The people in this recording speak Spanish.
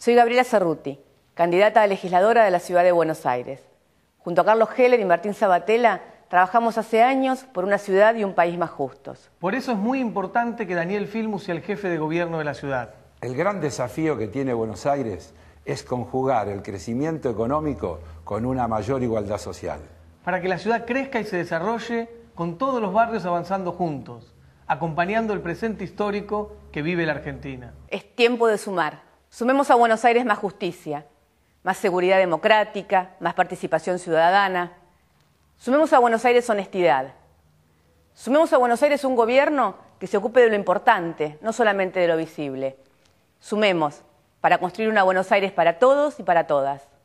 Soy Gabriela Cerruti, candidata a legisladora de la Ciudad de Buenos Aires. Junto a Carlos Heller y Martín Sabatella, trabajamos hace años por una ciudad y un país más justos. Por eso es muy importante que Daniel Filmus sea el jefe de gobierno de la ciudad. El gran desafío que tiene Buenos Aires es conjugar el crecimiento económico con una mayor igualdad social. Para que la ciudad crezca y se desarrolle con todos los barrios avanzando juntos, acompañando el presente histórico que vive la Argentina. Es tiempo de sumar. Sumemos a Buenos Aires más justicia, más seguridad democrática, más participación ciudadana. Sumemos a Buenos Aires honestidad. Sumemos a Buenos Aires un gobierno que se ocupe de lo importante, no solamente de lo visible. Sumemos para construir una Buenos Aires para todos y para todas.